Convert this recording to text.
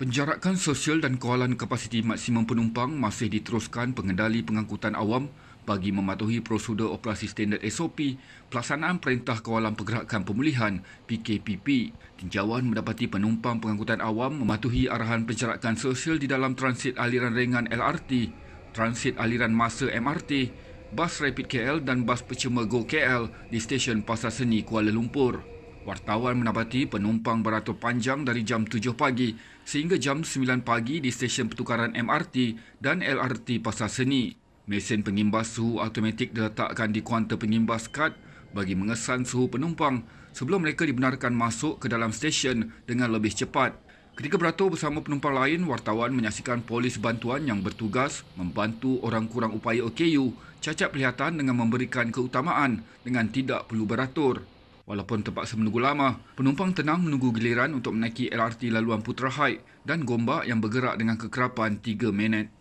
Penjarakan sosial dan kawalan kapasiti maksimum penumpang masih diteruskan pengendali pengangkutan awam bagi mematuhi prosedur operasi standard SOP pelaksanaan Perintah Kawalan Pergerakan Pemulihan PKPP. Tinjauan mendapati penumpang pengangkutan awam mematuhi arahan penjarakan sosial di dalam transit aliran ringan LRT, transit aliran masa MRT, bas rapid KL dan bas percuma GO KL di stesen Pasar Seni Kuala Lumpur. Wartawan mendapati penumpang beratur panjang dari jam 7 pagi sehingga jam 9 pagi di stesen pertukaran MRT dan LRT Pasar Seni. Mesin pengimbas suhu automatik diletakkan di kuanta pengimbas kad bagi mengesan suhu penumpang sebelum mereka dibenarkan masuk ke dalam stesen dengan lebih cepat. Ketika beratur bersama penumpang lain, wartawan menyaksikan polis bantuan yang bertugas membantu orang kurang upaya OKU cacat perlihatan dengan memberikan keutamaan dengan tidak perlu beratur. Walaupun terpaksa menunggu lama, penumpang tenang menunggu giliran untuk menaiki LRT laluan Putra Haid dan Gombak yang bergerak dengan kekerapan 3 minit.